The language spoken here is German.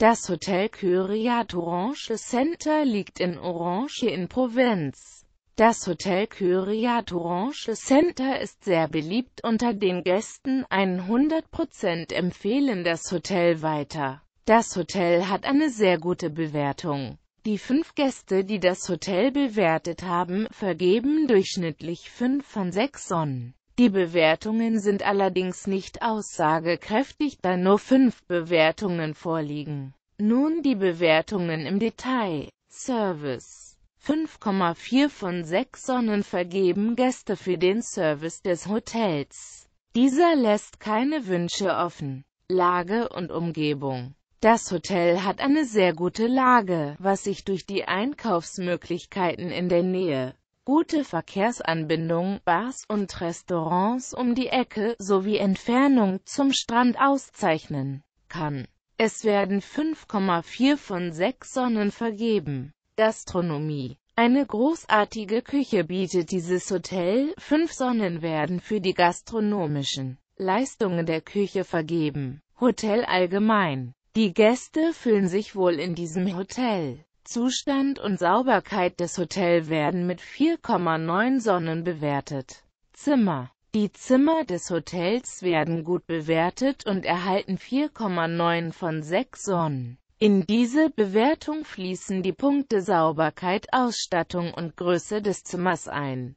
Das Hotel Kyriat Orange Center liegt in Orange in Provence. Das Hotel Kyriat Orange Center ist sehr beliebt unter den Gästen, 100% empfehlen das Hotel weiter. Das Hotel hat eine sehr gute Bewertung. Die fünf Gäste, die das Hotel bewertet haben, vergeben durchschnittlich 5 von 6 Sonnen. Die Bewertungen sind allerdings nicht aussagekräftig, da nur fünf Bewertungen vorliegen. Nun die Bewertungen im Detail. Service 5,4 von 6 Sonnen vergeben Gäste für den Service des Hotels. Dieser lässt keine Wünsche offen. Lage und Umgebung Das Hotel hat eine sehr gute Lage, was sich durch die Einkaufsmöglichkeiten in der Nähe gute Verkehrsanbindungen, Bars und Restaurants um die Ecke sowie Entfernung zum Strand auszeichnen kann. Es werden 5,4 von 6 Sonnen vergeben. Gastronomie eine großartige Küche bietet dieses Hotel, 5 Sonnen werden für die gastronomischen Leistungen der Küche vergeben. Hotel allgemein. Die Gäste fühlen sich wohl in diesem Hotel. Zustand und Sauberkeit des Hotels werden mit 4,9 Sonnen bewertet. Zimmer Die Zimmer des Hotels werden gut bewertet und erhalten 4,9 von 6 Sonnen. In diese Bewertung fließen die Punkte Sauberkeit, Ausstattung und Größe des Zimmers ein.